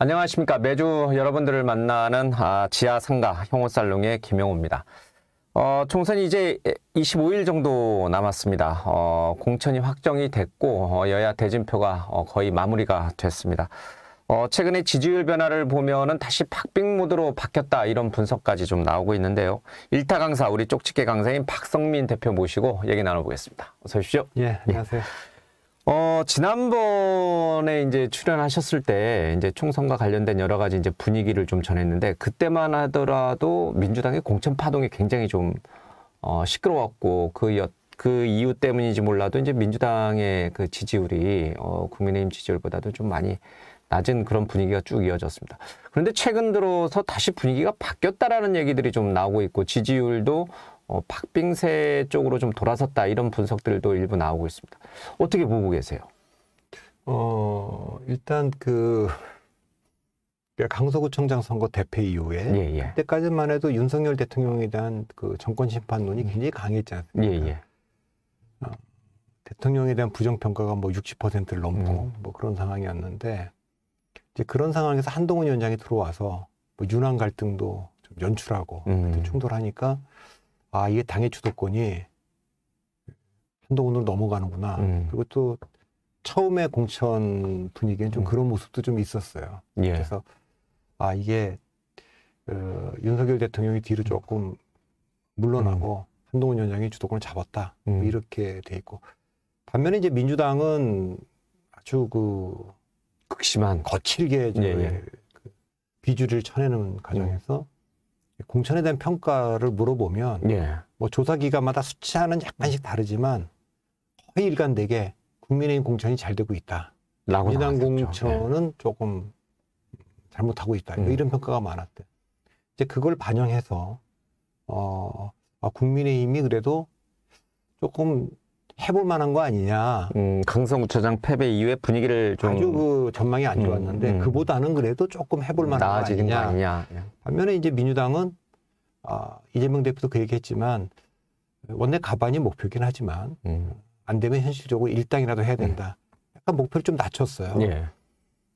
안녕하십니까. 매주 여러분들을 만나는 아, 지하상가 형호살롱의 김영호입니다. 어, 총선이 이제 25일 정도 남았습니다. 어, 공천이 확정이 됐고 어, 여야 대진표가 어, 거의 마무리가 됐습니다. 어, 최근에 지지율 변화를 보면은 다시 박빙 모드로 바뀌었다 이런 분석까지 좀 나오고 있는데요. 일타 강사 우리 쪽집게 강사인 박성민 대표 모시고 얘기 나눠보겠습니다. 어서 오십시오. 예, 안녕하세요. 예. 어, 지난번에 이제 출연하셨을 때 이제 총선과 관련된 여러 가지 이제 분위기를 좀 전했는데 그때만 하더라도 민주당의 공천 파동이 굉장히 좀 어, 시끄러웠고 그, 여, 그 이유 때문인지 몰라도 이제 민주당의 그 지지율이 어, 국민의힘 지지율보다도 좀 많이 낮은 그런 분위기가 쭉 이어졌습니다. 그런데 최근 들어서 다시 분위기가 바뀌었다라는 얘기들이 좀 나오고 있고 지지율도 어, 박빙세 쪽으로 좀 돌아섰다 이런 분석들도 일부 나오고 있습니다. 어떻게 보고 계세요? 어, 일단 그 강서구청장 선거 대패 이후에 예, 예. 그때까지만 해도 윤석열 대통령에 대한 그 정권 심판론이 음. 굉장히 강했지 않습니까? 예, 예, 어, 대통령에 대한 부정평가가 뭐 60%를 넘고 음. 뭐 그런 상황이었는데 이제 그런 상황에서 한동훈 위원장이 들어와서 뭐 윤한 갈등도 좀 연출하고 음. 충돌하니까 아 이게 당의 주도권이 한동훈으로 넘어가는구나. 음. 그리고 또 처음에 공천 분위기는 좀 음. 그런 모습도 좀 있었어요. 예. 그래서 아 이게 어, 윤석열 대통령이 뒤로 조금 물러나고 음. 한동훈 위원장이 주도권을 잡았다 뭐 음. 이렇게 돼 있고 반면에 이제 민주당은 아주 그 극심한 거칠게 예, 예. 그 비주를 쳐내는 음. 과정에서 공천에 대한 평가를 물어보면 예. 뭐 조사 기관마다 수치하는 약간씩 다르지만 거의 일관되게 국민의힘 공천이 잘 되고 있다. 민당 공천은 네. 조금 잘못하고 있다. 음. 이런 평가가 많았대. 이제 그걸 반영해서 어 아, 국민의힘이 그래도 조금 해볼 만한 거 아니냐. 음, 강성우 처장 패배 이후에 분위기를 좀 아주 그 전망이 안 좋았는데 음, 음. 그보다는 그래도 조금 해볼 만한 거아지는거 아니냐. 네. 반면에 이제 민주당은 아, 이재명 대표도 그 얘기했지만 원내 가반이 목표긴 하지만 음. 안 되면 현실적으로 일당이라도 해야 된다. 음. 약간 목표를 좀 낮췄어요. 예.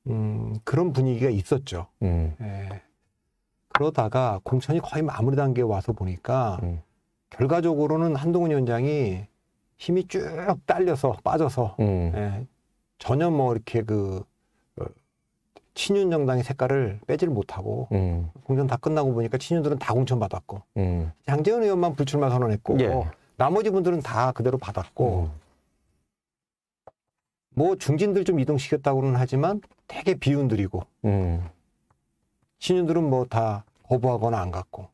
음, 그런 분위기가 있었죠. 음. 예. 그러다가 공천이 거의 마무리 단계에 와서 보니까 음. 결과적으로는 한동훈 위원장이 힘이 쭉 딸려서 빠져서 음. 예, 전혀 뭐 이렇게 그 어, 친윤 정당의 색깔을 빼질 못하고 음. 공천 다 끝나고 보니까 친윤들은 다 공천 받았고 음. 양재현 의원만 불출마 선언했고 예. 나머지 분들은 다 그대로 받았고 음. 뭐 중진들 좀 이동시켰다고는 하지만 되게 비운들이고 음. 친윤들은 뭐다 거부하거나 안 갔고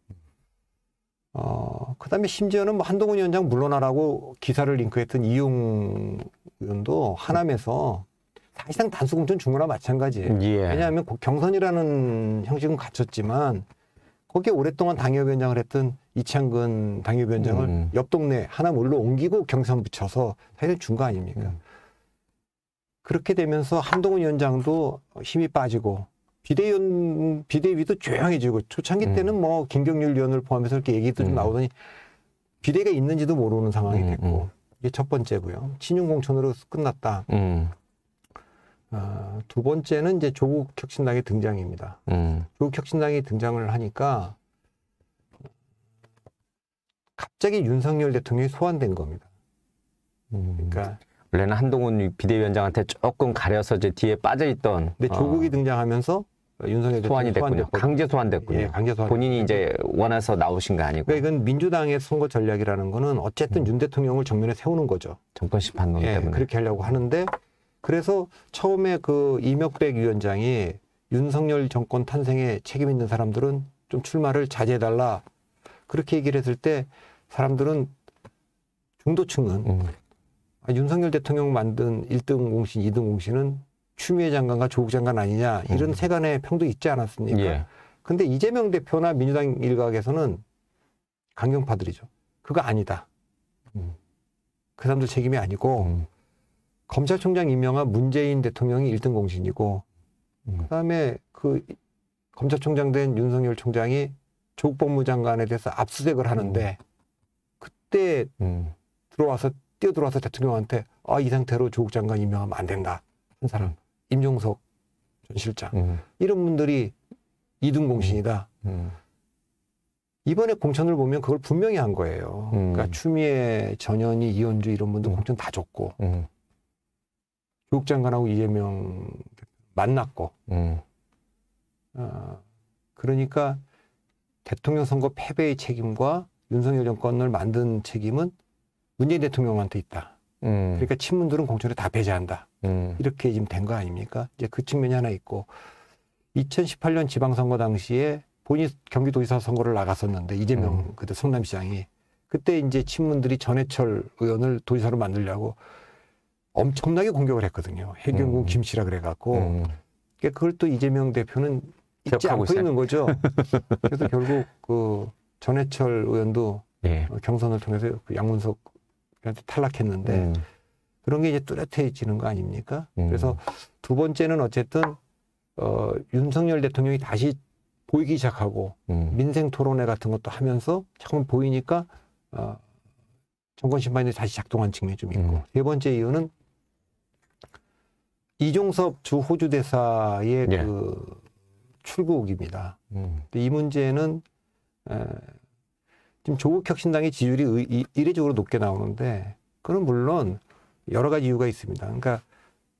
어, 그 다음에 심지어는 뭐 한동훈 위원장 물러나라고 기사를 링크했던 이용 의원도 하남에서 사실상 단수공천 중구나 마찬가지예요. 음, 예. 왜냐하면 그 경선이라는 형식은 갖췄지만 거기에 오랫동안 당협위원장을 했던 이창근 당협위원장을 음. 옆 동네 하남 올로 옮기고 경선 붙여서 사실 준거 아닙니까? 음. 그렇게 되면서 한동훈 위원장도 힘이 빠지고 비대위원 비대위도 조용해지고 초창기 음. 때는 뭐 김경률 위원을 포함해서 이렇게 얘기도 좀 음. 나오더니 비대위가 있는지도 모르는 상황이 음, 음. 됐고 이게 첫 번째고요. 친윤 공천으로 끝났다. 어, 두 번째는 이제 조국 혁신당의 등장입니다. 음. 조국 혁신당이 등장을 하니까 갑자기 윤석열 대통령이 소환된 겁니다. 음. 그러니까 원래는 한동훈 비대위원장한테 조금 가려서 이제 뒤에 빠져 있던. 근데 어, 조국이 어, 등장하면서 윤석열 소환이 됐군요. 강제 소환됐군요. 예, 강제 소환. 본인이 이제 원해서 나오신 거 아니고. 그러니까 이건 민주당의 선거 전략이라는 거는 어쨌든 음. 윤 대통령을 정면에 세우는 거죠. 정권 심판론 예, 때문에 그렇게 하려고 하는데 그래서 처음에 그 이명백 위원장이 윤석열 정권 탄생에 책임 있는 사람들은 좀 출마를 자제해달라 그렇게 얘기를 했을 때 사람들은 중도층은 음. 그러니까 윤석열 대통령 만든 1등 공신, 2등 공신은 추미애 장관과 조국 장관 아니냐 이런 음. 세간의 평도 있지 않았습니까? 예. 근데 이재명 대표나 민주당 일각에서는 강경파들이죠. 그거 아니다. 음. 그 사람들 책임이 아니고 음. 검찰총장 임명한 문재인 대통령이 1등 공신이고 음. 그다음에 그 검찰총장 된 윤석열 총장이 조국 법무장관에 대해서 압수색을 하는데 음. 그때 음. 들어와서 뛰어들어와서 대통령한테 아, 이 상태로 조국 장관 임명하면 안 된다. 한 사람. 음. 임종석 전 실장. 음. 이런 분들이 이등 공신이다. 음. 음. 이번에 공천을 보면 그걸 분명히 한 거예요. 음. 그러니까 추미애, 전현희, 이현주 이런 분들 음. 공천 다 줬고 조국 장관하고 이재명 만났고 어, 그러니까 대통령 선거 패배의 책임과 윤석열 정권을 만든 책임은 문재인 대통령한테 있다. 음. 그러니까 친문들은 공천을다 배제한다. 음. 이렇게 지금 된 거 아닙니까? 이제 그 측면이 하나 있고 2018년 지방선거 당시에 본인 경기도지사 선거를 나갔었는데 이재명 음. 그때 성남시장이 그때 이제 친문들이 전해철 의원을 도지사로 만들려고 엄청나게 공격을 했거든요. 해경군 음. 김씨라 그래갖고 그 그걸 또 이재명 대표는 잊지 않고 있어요. 있는 거죠. 그래서 결국 그 전해철 의원도 예. 경선을 통해서 그 양문석 그래서 탈락했는데 음. 그런 게 이제 뚜렷해지는 거 아닙니까? 음. 그래서 두 번째는 어쨌든 어, 윤석열 대통령이 다시 보이기 시작하고 음. 민생 토론회 같은 것도 하면서 조금 보이니까 어, 정권 심판이 다시 작동한 측면이 좀 있고 음. 세 번째 이유는 이종섭 주 호주 대사의 예. 그 출국입니다. 음. 이 문제는 에, 지금 조국혁신당의 지율이 이례적으로 높게 나오는데 그건 물론 여러 가지 이유가 있습니다. 그러니까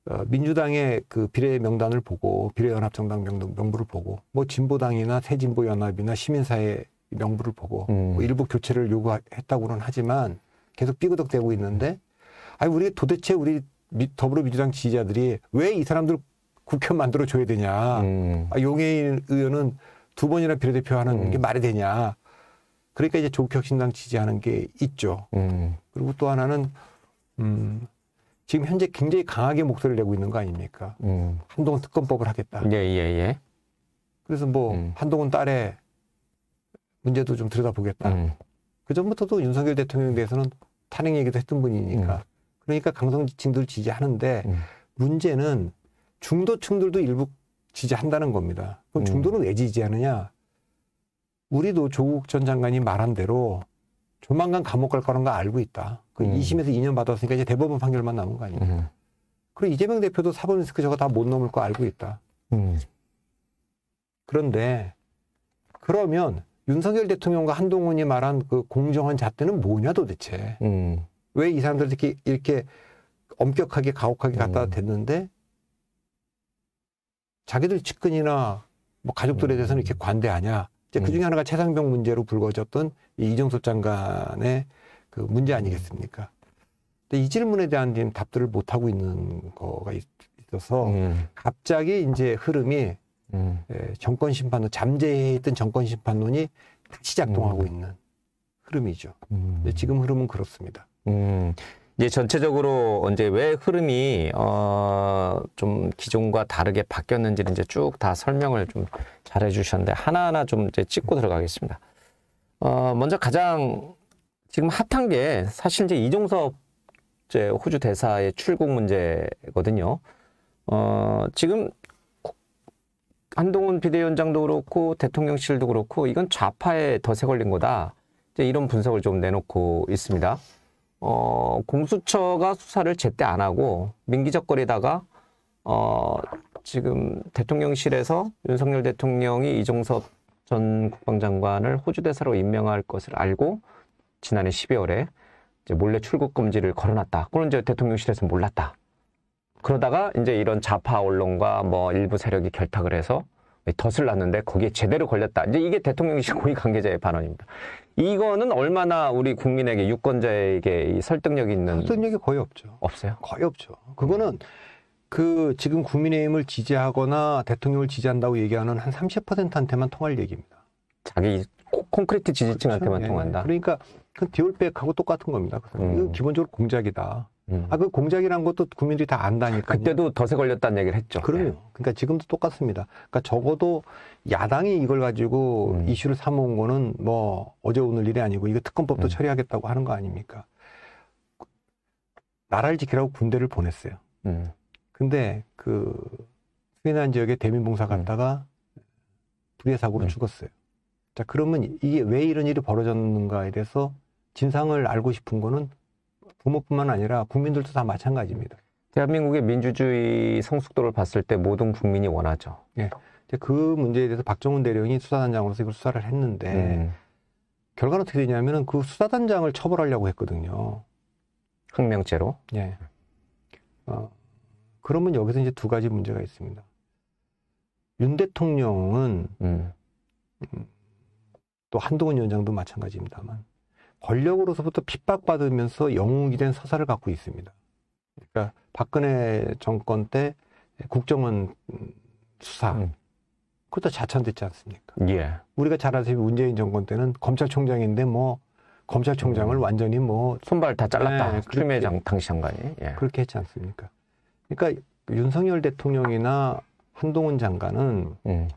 어, 민주당의 그 비례 명단을 보고 비례연합정당 명부를 보고 뭐 진보당이나 새진보연합이나 시민사회 명부를 보고 뭐 음. 뭐 일부 교체를 요구했다고는 하지만 계속 삐그덕대고 있는데 아니 우리 도대체 우리 더불어민주당 지지자들이 왜 이 사람들 국회 만들어 줘야 되냐 음. 아, 용해인 의원은 두 번이나 비례대표하는 음. 게 말이 되냐 그러니까 이제 조국혁신당 지지하는 게 있죠. 음. 그리고 또 하나는 음, 지금 현재 굉장히 강하게 목소리를 내고 있는 거 아닙니까? 음. 한동훈 특검법을 하겠다. 예, 예, 예. 그래서 뭐 음. 한동훈 딸의 문제도 좀 들여다보겠다. 음. 그 전부터도 윤석열 대통령에 대해서는 탄핵 얘기도 했던 분이니까. 음. 그러니까 강성지층들 지지하는데 음. 문제는 중도층들도 일부 지지한다는 겁니다. 그럼 음. 중도는 왜 지지하느냐? 우리도 조국 전 장관이 말한 대로 조만간 감옥 갈 거라는 거 알고 있다. 그 음. 2심에서 2년 받았으니까 이제 대법원 판결만 남은 거아니에 음. 그리고 이재명 대표도 사법 리스크 저거 다 못 넘을 거 알고 있다. 음. 그런데 그러면 윤석열 대통령과 한동훈이 말한 그 공정한 잣대는 뭐냐 도대체. 음. 왜이 사람들 이렇게 이렇게 엄격하게 가혹하게 갖다 음. 댔는데 자기들 측근이나 뭐 가족들에 음. 대해서는 이렇게 관대하냐. 이제 그 음. 중에 하나가 최상병 문제로 불거졌던 이 이정섭 장관의 그 문제 아니겠습니까? 근데 이 질문에 대한 지금 답들을 못 하고 있는 거가 있어서 음. 갑자기 이제 흐름이 음. 예, 정권 심판론 잠재해 있던 정권 심판론이 다시 작동하고 음. 있는 흐름이죠. 음. 근데 지금 흐름은 그렇습니다. 음. 이제 전체적으로 언제왜 흐름이 어 좀 기존과 다르게 바뀌었는지를 이제 쭉 다 설명을 좀잘 해주셨는데 하나하나 좀 이제 찍고 들어가겠습니다. 어 먼저 가장 지금 핫한 게 사실 이제 이종섭 이제 호주 대사의 출국 문제거든요. 어 지금 한동훈 비대위원장도 그렇고 대통령실도 그렇고 이건 좌파에 더세 걸린 거다. 이제 이런 분석을 좀 내놓고 있습니다. 어, 공수처가 수사를 제때 안 하고 민기적거리다가 어, 지금 대통령실에서 윤석열 대통령이 이종섭 전 국방장관을 호주 대사로 임명할 것을 알고 지난해 12월에 이제 몰래 출국 금지를 걸어놨다. 그건 이제 대통령실에서 몰랐다. 그러다가 이제 이런 좌파 언론과 뭐 일부 세력이 결탁을 해서 덫을 놨는데 거기에 제대로 걸렸다. 이제 이게 대통령실 고위 관계자의 반언입니다 이거는 얼마나 우리 국민에게 유권자에게 설득력이 있는 설득력이 거의 없죠. 없어요? 거의 없죠. 그거는 그 지금 국민의힘을 지지하거나 대통령을 지지한다고 얘기하는 한 30%한테만 통할 얘기입니다. 자기 콘크리트 지지층한테만 그렇죠. 예, 예. 통한다. 예. 그러니까 그 디올백하고 똑같은 겁니다. 음. 기본적으로 공작이다. 음. 아그 공작이란 것도 국민들이 다 안다니까. 그때도 덫에 걸렸다는 얘기를 했죠. 그래요. 네. 그러니까 지금도 똑같습니다. 그러니까 적어도 야당이 이걸 가지고 음. 이슈를 삼아온 거는 뭐 어제 오늘 일이 아니고 이거 특검법도 음. 처리하겠다고 하는 거 아닙니까? 나라를 지키라고 군대를 보냈어요. 음. 근데 그 피난 지역에 대민봉사 음. 갔다가 불의 사고로 음. 죽었어요. 자 그러면 이게 왜 이런 일이 벌어졌는가에 대해서 진상을 알고 싶은 거는 부모뿐만 아니라 국민들도 다 마찬가지입니다. 대한민국의 민주주의 성숙도를 봤을 때 모든 국민이 원하죠. 예. 그 문제에 대해서 박정훈 대령이 수사단장으로서 이걸 수사를 했는데 음. 결과는 어떻게 되냐면은 그 수사단장을 처벌하려고 했거든요. 항명죄로. 예. 어, 그러면 여기서 이제 두 가지 문제가 있습니다. 윤 대통령은 음, 음 또 한동훈 위원장도 마찬가지입니다만 권력으로서부터 핍박받으면서 영웅이 된 서사를 갖고 있습니다. 그러니까 박근혜 정권 때 국정원 수사 음. 그것도 자천됐지 않습니까? 예. 우리가 잘 아시는 문재인 정권 때는 검찰총장인데 뭐 검찰총장을 음. 완전히 뭐 손발 다 잘랐다. 네, 추미애 당시 장관이 예. 그렇게 했지 않습니까? 그러니까 윤석열 대통령이나 한동훈 장관은 음.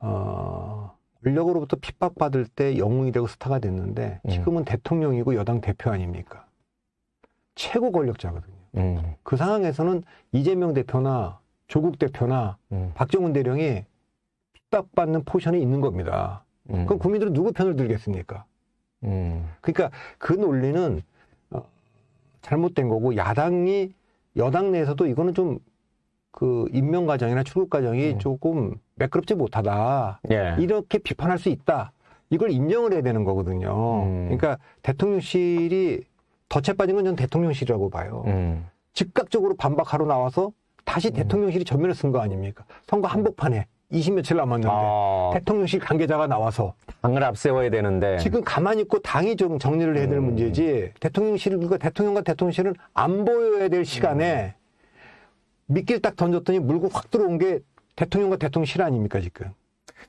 어, 권력으로부터 핍박받을 때 영웅이 되고 스타가 됐는데 음. 지금은 음. 대통령이고 여당 대표 아닙니까? 최고 권력자거든요. 음. 그 상황에서는 이재명 대표나 조국 대표나 음. 박정훈 대령이 핍박받는 포션이 있는 겁니다. 음. 그럼 국민들은 누구 편을 들겠습니까? 음. 그러니까 그 논리는 어, 잘못된 거고 야당이 여당 내에서도 이거는 좀그 임명 과정이나 출국 과정이 음. 네. 조금 매끄럽지 못하다. 예. 이렇게 비판할 수 있다. 이걸 인정을 해야 되는 거거든요. 음. 그러니까 대통령실이 덫에 빠진 건 전 대통령실이라고 봐요. 음. 즉각적으로 반박하러 나와서 다시 음. 대통령실이 전면에 쓴거 아닙니까? 선거 한복판에 20며칠 남았는데 아. 대통령실 관계자가 나와서 당을 앞세워야 되는데 지금 가만히 있고 당이 좀 정리를 해야 될 음. 문제지 대통령실과 그러니까 대통령과 대통령실은 안 보여야 될 시간에 음. 미끼를 딱 던졌더니 물고 확 들어온 게 대통령과 대통령실 아닙니까 지금?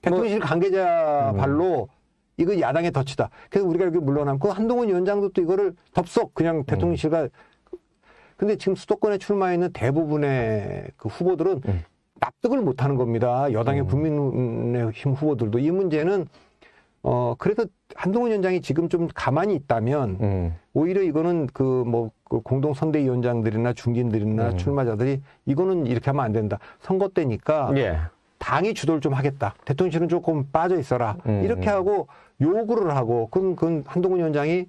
대통령실 뭐 관계자 네. 발로 이거 야당의 덫이다. 그래서 우리가 이렇게 물러남고 그 한동훈 위원장도 또 이거를 덥석 그냥 음. 대통령실과 근데 지금 수도권에 출마해 있는 대부분의 그 후보들은 음. 납득을 못하는 겁니다. 여당의 음. 국민의힘 후보들도 이 문제는 어, 그래서 한동훈 위원장이 지금 좀 가만히 있다면 음. 오히려 이거는 그뭐 그 공동 선대위원장들이나 중진들이나 음. 출마자들이 이거는 이렇게 하면 안 된다. 선거 때니까 예. 당이 주도를 좀 하겠다. 대통령실은 조금 빠져 있어라. 음. 이렇게 하고 요구를 하고 그건, 그건 한동훈 위원장이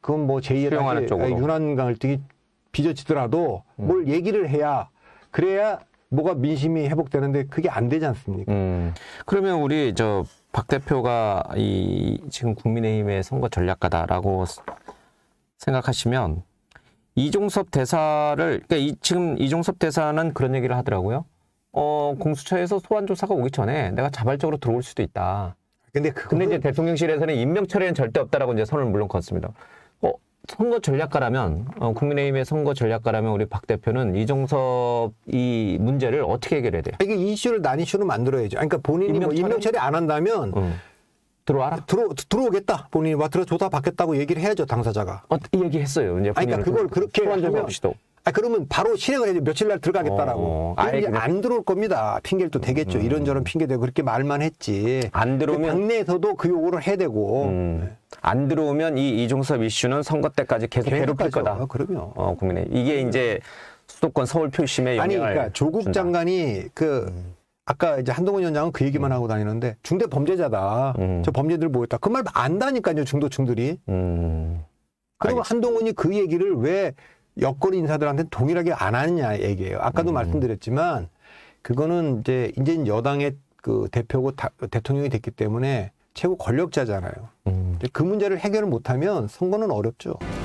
그건 뭐 제2의 쪽으로. 유난 강을 뛰기 빚어지더라도 음. 뭘 얘기를 해야 그래야 뭐가 민심이 회복되는데 그게 안 되지 않습니까? 음. 그러면 우리 저박 대표가 이 지금 국민의힘의 선거 전략가다라고 생각하시면 이종섭 대사를 그러니까 이, 지금 이종섭 대사는 그런 얘기를 하더라고요. 어 공수처에서 소환 조사가 오기 전에 내가 자발적으로 들어올 수도 있다. 근데 그 근데 이제 대통령실에서는 임명 철회는 절대 없다라고 이제 선을 물론 걷습니다. 어 선거 전략가라면 어, 국민의힘의 선거 전략가라면 우리 박 대표는 이종섭 이 문제를 어떻게 해결해야 돼요? 이게 이슈를 난 이슈로 만들어야죠. 그러니까 본인이 임명 뭐 처리? 안 한다면 음. 들어와라. 들어 들어오겠다. 본인이 와들어 조사 받겠다고 얘기를 해야죠 당사자가. 어, 얘기했어요. 이제 아니, 그러니까 그걸 그 그렇게 하면 아, 그러면 바로 실행을 해줘 며칠 날 들어가겠다라고. 어, 어. 아예 그안 들어올 겁니다. 핑계를 또 대겠죠. 음. 이런저런 핑계 도 그렇게 말만 했지. 안 들어오면 당내에서도 그 요구를 해야 되고. 음. 안 들어오면 이 이종섭 이슈는 선거 때까지 계속 괴롭힐 거다. 아, 그럼요. 어, 국민의 이게 음. 이제 수도권 서울 표심에 영향을 아니 그러니까 조국 준다. 장관이 그 음. 아까 이제 한동훈 위원장은 그 얘기만 음. 하고 다니는데 중대 범죄자다. 음. 저 범죄들 모였다. 그 말 안다니까요 중도층들이. 음. 그리고 한동훈이 그 얘기를 왜 여권 인사들한테 동일하게 안 하느냐 얘기예요. 아까도 음. 말씀드렸지만 그거는 이제 이제 여당의 그 대표고 다, 대통령이 됐기 때문에 최고 권력자잖아요. 음. 그 문제를 해결을 못하면 선거는 어렵죠.